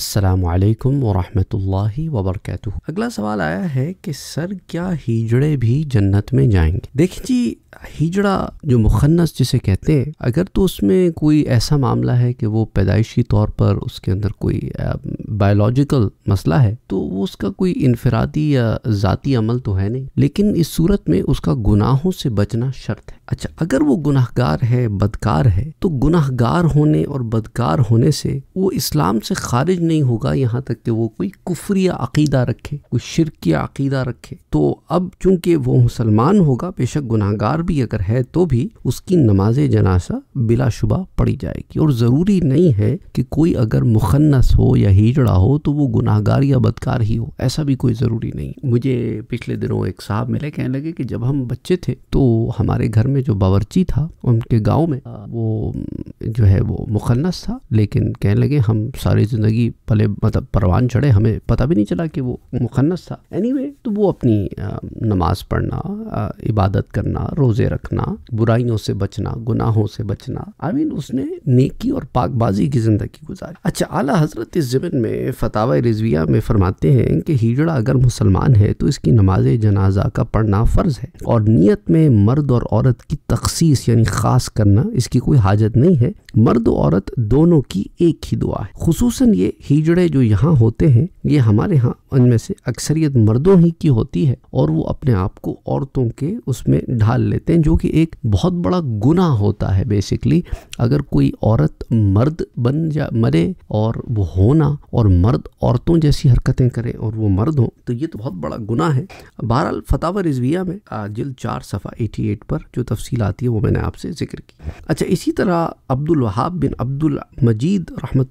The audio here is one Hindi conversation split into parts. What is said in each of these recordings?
असलकम वरहमतुल्लाहि वबरकatuh अगला सवाल आया है कि सर क्या हीजड़े भी जन्नत में जाएंगे देखिए जी हिजड़ा जो मुखन्नस जिसे कहते हैं अगर तो उसमें कोई ऐसा मामला है कि वो पैदाइशी तौर पर उसके अंदर कोई बायोलॉजिकल मसला है तो वो उसका कोई इनफरादी या ज़ाती अमल तो है नहीं लेकिन इस सूरत में उसका गुनाहों से बचना शर्त है अच्छा अगर वो गुनाहगार है बदकार है तो गुनाहगार होने और बदकार होने से वो इस्लाम से खारिज नहीं होगा यहाँ तक कि वो कोई कुफरिया अकीदा रखे कोई शिरकिया अकीदा रखे तो अब चूंकि वो मुसलमान होगा बेशक गुनाहगार बीमार भी अगर है तो भी उसकी नमाज जनासा बिलाशुबा पड़ी जाएगी और ज़रूरी नहीं है कि कोई अगर मुखन्नस हो या हिजड़ा हो तो वो गुनाहगार या बदकार ही हो ऐसा भी कोई ज़रूरी नहीं मुझे पिछले दिनों एक साहब मिले कहने लगे कि जब हम बच्चे थे तो हमारे घर में जो बावरची था उनके गाँव में वो जो है वो मुखन्नस था लेकिन कहने लगे हम सारी ज़िंदगी पले मतलब परवान चढ़े हमें पता भी नहीं चला कि वो मुखन्नस था एनी anyway, तो वो अपनी नमाज़ पढ़ना इबादत करना रोज़ रोज़े रखना बुराइयों से बचना गुनाहों से बचना आई I मीन mean, उसने नेकी और पाकबाजी की ज़िंदगी गुजारी अच्छा आला हज़रत इस ज़मीन में फतावा रिजविया में फरमाते हैं कि हिजड़ा अगर मुसलमान है तो इसकी नमाज जनाजा का पढ़ना फ़र्ज़ है और नीयत में मर्द और औरत की तखसीस यानी ख़ास करना इसकी कोई हाजत नहीं है मर्द औरत दोनों की एक ही दुआ है खसूस ये हिजड़े जो यहाँ होते हैं ये हमारे यहाँ उनमें से अक्सरियत मर्दों ही की होती है और वो अपने आप को औरतों के उसमें ढाल लेते हैं जो कि एक बहुत बड़ा गुना होता है बेसिकली अगर कोई औरत मर्द बन जा मरे और वो होना और मर्द औरतों जैसी हरकतें करें और वो मर्द हों तो ये तो बहुत बड़ा गुना है बहरहाल फतावर रिजविया में जिल चार सफ़ा एटी एट पर जो तफसील आती है वो मैंने आपसे जिक्र की अच्छा इसी तरह अब्दुल वहाब बिन अब्दुल मजीद रहमत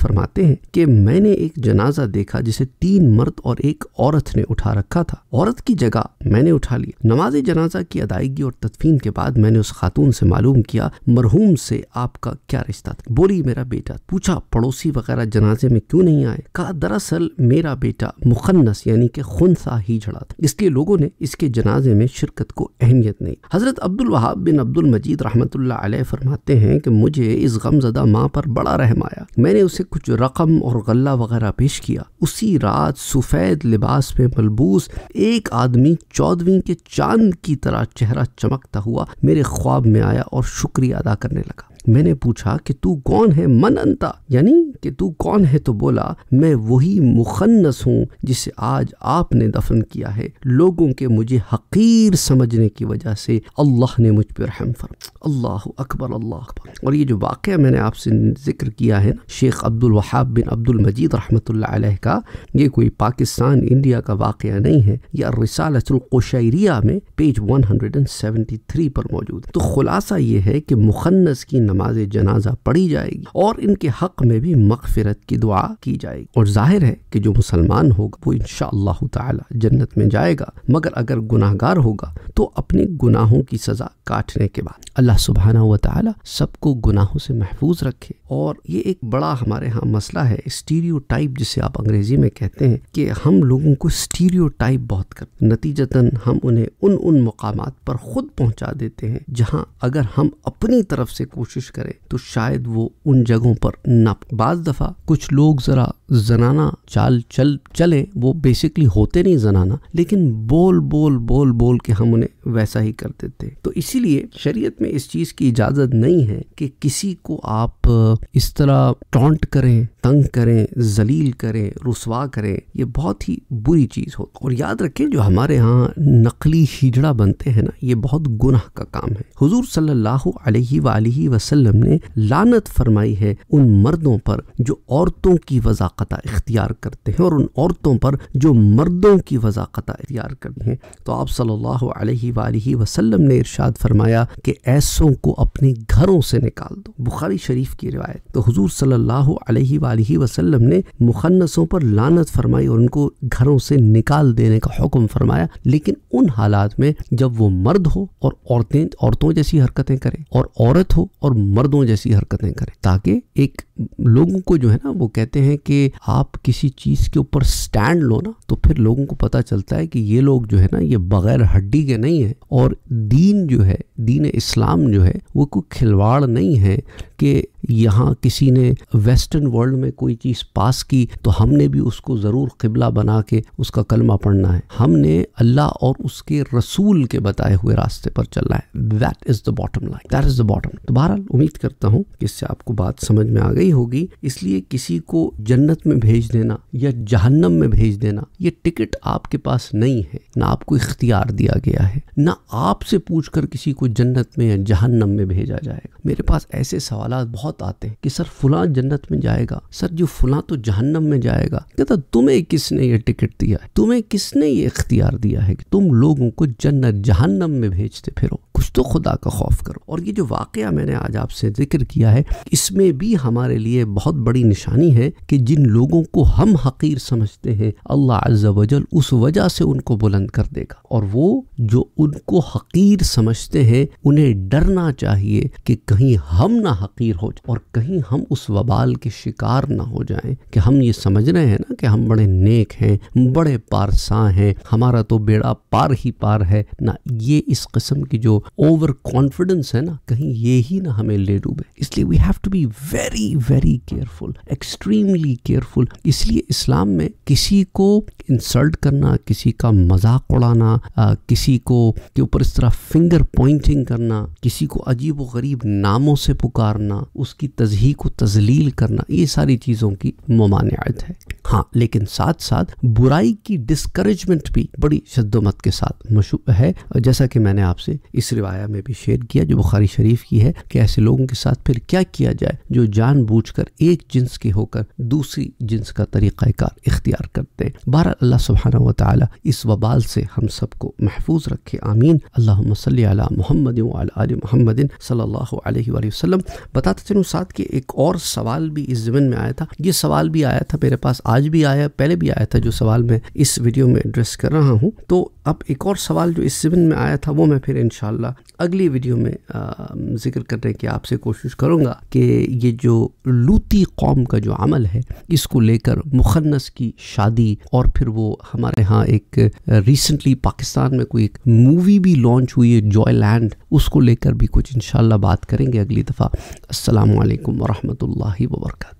फरमाते हैं कि मैंने एक जनाजा देखा देखा जिसे तीन मर्द और एक औरत ने उठा रखा था औरत की जगह मैंने उठा ली नमाज जनाजा की अदायगी और तदफीन के बाद मैंने उस खातून से मालूम किया मरहूम से आपका क्या रिश्ता था बोली मेरा बेटा पूछा पड़ोसी वगैरह जनाजे में क्यों नहीं आए कहा दरअसल मेरा बेटा मुखन्नस यानी कि खुनसा ही झड़ा था इसलिए लोगों ने इसके जनाजे में शिरकत को अहमियत नहीं हजरत अब्दुल वहाब बिन अब्दुल मजीद रहमतुल्लाह फरमाते हैं कि मुझे इस गमजदा माँ पर बड़ा रहम आया मैंने उसे कुछ रकम और गला वगैरह पेश किया उसी रात सफ़ेद लिबास में मलबूस एक आदमी चौदहवीं के चांद की तरह चेहरा चमकता हुआ मेरे ख्वाब में आया और शुक्रिया अदा करने लगा मैंने पूछा कि तू कौन है मनंता यानी कि तू कौन है तो बोला मैं वही मुखन्नस हूँ जिसे आज आपने दफन किया है लोगों के मुझे हकीर समझने की वजह से अल्लाह ने मुझ पर रहम फर अल्लाह अकबर अल्लाह अकबर और ये जो वाक़ मैंने आपसे जिक्र किया है शेख अब्दुल वहाब बिन अब्दुल मजीद रहमत अलैह का ये कोई पाकिस्तान इंडिया का वाक़ नहीं है यह रसालतुलकोशरिया में पेज 173 पर मौजूद तो खुलासा ये है कि मुखन्नस की नमाज जनाजा पढ़ी जाएगी और इनके हक में भी मकफिरत की दुआ की जाएगी और जाहिर है कि जो मुसलमान होगा वो इन शह जन्नत में जाएगा मगर अगर गुनाहगार होगा तो अपने गुनाहों की सज़ा काटने के बाद अल्लाह सुबहाना व ताली सबको गुनाहों से महफूज रखे और ये एक बड़ा हमारे यहाँ मसला है स्टीरियो जिसे आप अंग्रेज़ी में कहते हैं कि हम लोगों को स्टीरियो बहुत कर नतीजतन हम उन्हें उन उन मकाम पर ख़ुद पहुँचा देते हैं जहाँ अगर हम अपनी तरफ से कोशिश करें तो शायद वो उन जगहों पर न बाज़ दफ़ा कुछ लोग ज़रा जनाना चाल चल चले वो बेसिकली होते नहीं जनाना लेकिन बोल बोल बोल बोल के हम उन्हें वैसा ही करते थे तो इसीलिए शरीयत में इस चीज़ की इजाज़त नहीं है कि किसी को आप इस तरह टॉन्ट करें तंग करें जलील करें रसवा करें ये बहुत ही बुरी चीज़ हो और याद रखें जो हमारे यहाँ नकली हिजड़ा बनते हैं ना ये बहुत गुनाह का काम है हुजूर सल्लल्लाहु अलैहि सल्ला वसल्लम ने लानत फरमाई है उन मर्दों पर जो औरतों की वजाक़त इख्तियार करते हैं और उन औरतों पर जो मर्दों की वजाक़त इख्तियार करते हैं तो आप सल्लल्लाहु अलैहि अलैहि वसल्लम ने इरशाद फरमाया कि ऐसों को अपने घरों से निकाल दो बुखारी शरीफ की रिवायत तो हजूर सल्लल्लाहु अलैहि वसल्लम ने मुखन्नसों पर लानत फरमाई और उनको घरों से निकाल देने का हुक्म फरमाया लेकिन उन हालात में जब वो मर्द हो और औरतें औरतों जैसी हरकतें करें और औरत हो और मर्दों जैसी हरकतें करें ताकि एक लोगों को जो है ना वो कहते हैं कि आप किसी चीज़ के ऊपर स्टैंड लो ना तो फिर लोगों को पता चलता है कि ये लोग जो है ना ये बगैर हड्डी के नहीं है और दीन जो है दीन इस्लाम जो है वो कोई खिलवाड़ नहीं है कि यहाँ किसी ने वेस्टर्न वर्ल्ड में कोई चीज़ पास की तो हमने भी उसको ज़रूर किबला बना के उसका कलमा पढ़ना है हमने अल्लाह और उसके रसूल के बताए हुए रास्ते पर चलना है that is the bottom line that is the bottom तो बहरहाल उम्मीद करता हूँ कि इससे आपको बात समझ में आ गई होगी इसलिए किसी को जन्नत में भेज देना या जहन्नम में भेज देना ये टिकट आपके पास नहीं है ना आपको इख्तियार दिया गया है ना आपसे पूछ कर किसी को जन्नत में या जहन्नम में भेजा जाएगा मेरे पास ऐसे सवाल बहुत बहुत आते हैं कि सर फुला जन्नत में जाएगा सर जो फुला तो जहन्नम में जाएगा कहता तुम्हें किसने ये टिकट दिया है तुम्हें किसने ये इख्तियार दिया है कि तुम लोगों को जन्नत जहन्नम में भेजते फिरो कुछ तो खुदा का खौफ करो और ये जो वाक़ मैंने आज आपसे जिक्र किया है इसमें भी हमारे लिए बहुत बड़ी निशानी है कि जिन लोगों को हम हकीर समझते हैं अल्लाह अज्जल उस वजह से उनको बुलंद कर देगा और वो जो उनको हकीर समझते हैं उन्हें डरना चाहिए कि कहीं हम ना हकीर हो जाए और कहीं हम उस वबाल के शिकार ना हो जाएं कि हम ये समझ रहे हैं ना कि हम बड़े नेक हैं बड़े पारसा हैं हमारा तो बेड़ा पार ही पार है ना ये इस किस्म की जो ओवर कॉन्फिडेंस है ना कहीं ये ही ना हमें ले डूबे इसलिए we have to be very very careful extremely careful इसलिए इस्लाम में किसी को इंसल्ट करना किसी का मजाक उड़ाना किसी को के ऊपर इस तरह फिंगर पॉइंटिंग करना किसी को अजीब व गरीब नामों से पुकारना उसकी तजही को तजलील करना ये सारी चीज़ों की ममानियत है हाँ लेकिन साथ साथ बुराई की डिस्करेजमेंट भी बड़ी शद्दोमत के साथ मशहूर है और जैसा कि मैंने आपसे इस रिवाया में भी शेयर किया जो बुखारी शरीफ की है कि ऐसे लोगों के साथ फिर क्या किया जाए जो जानबूझकर एक जिन्स के होकर दूसरी जिन्स का तरीक़ाकार इख्तियार करते हैं बहर अल्लाह सुबहाना वाली इस वबाल से हम सबको महफूज रखे आमीन अल्लाह सल मोहम्मद मोहम्मदिन सल्ला वसलम बताते चलूँ साथ के एक और सवाल भी इस ज़मन में आया था ये सवाल भी आया था मेरे पास आज आज भी आया पहले भी आया था जो सवाल मैं इस वीडियो में एड्रेस कर रहा हूँ तो अब एक और सवाल जो इस जमन में आया था वो मैं फिर इन अगली वीडियो में जिक्र करने की आपसे कोशिश करूँगा कि ये जो लूती कौम का जो अमल है इसको लेकर मुखन्नस की शादी और फिर वो हमारे यहाँ एक रिसेंटली पाकिस्तान में कोई एक मूवी भी लॉन्च हुई है जॉय लैंड उसको लेकर भी कुछ इन बात करेंगे अगली दफ़ा असलकम वरहमल वर्का